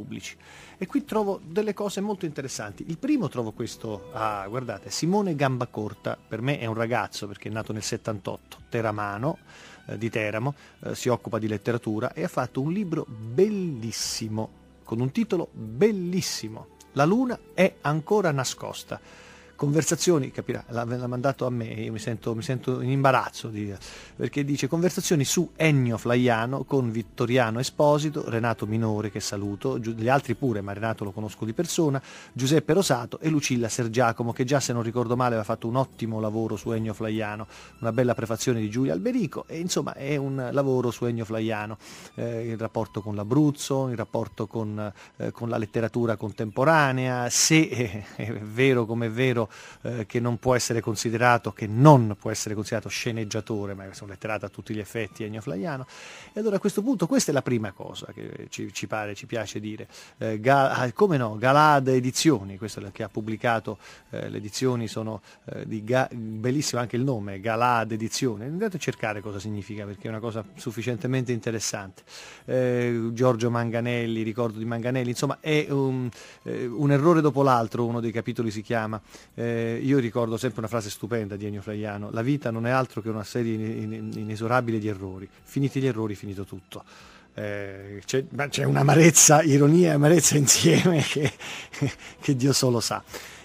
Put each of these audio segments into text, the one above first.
pubblici. E qui trovo delle cose molto interessanti. Il primo trovo questo, ah, guardate, Simone Gambacorta, per me è un ragazzo perché è nato nel 78, teramano, eh, di Teramo, eh, si occupa di letteratura e ha fatto un libro bellissimo, con un titolo bellissimo, La luna è ancora nascosta conversazioni, capirà, l'ha, mandato a me, io mi sento, mi sento in imbarazzo, di, perché dice conversazioni su Ennio Flaiano con Vittoriano Esposito, Renato Minore che saluto, gli altri pure, ma Renato lo conosco di persona, Giuseppe Rosato e Lucilla Sergiacomo, che già se non ricordo male aveva fatto un ottimo lavoro su Ennio Flaiano, una bella prefazione di Giulia Alberico, e insomma è un lavoro su Ennio Flaiano, eh, il rapporto con l'Abruzzo, il rapporto con, eh, con la letteratura contemporanea, se eh, è vero come è vero eh, che non può essere considerato, che non può essere considerato sceneggiatore, ma è un letterato a tutti gli effetti Ennio Flaiano. E allora a questo punto questa è la prima cosa che ci, ci pare, ci piace dire. Eh, Ga- ah, come no, Galad Edizioni, questo questa che ha pubblicato eh, le edizioni sono eh, di Ga- bellissimo anche il nome, Galad Edizioni. Andate a cercare cosa significa perché è una cosa sufficientemente interessante. Eh, Giorgio Manganelli, ricordo di Manganelli, insomma è un, eh, un errore dopo l'altro, uno dei capitoli si chiama eh, io ricordo sempre una frase stupenda di Ennio Flaiano, la vita non è altro che una serie in, in, inesorabile di errori, finiti gli errori, finito tutto. Eh, c'è, c'è, un'amarezza, ironia e amarezza insieme che, che Dio solo sa.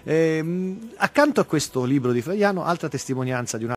Eh, accanto a questo libro di Flaiano, altra testimonianza di una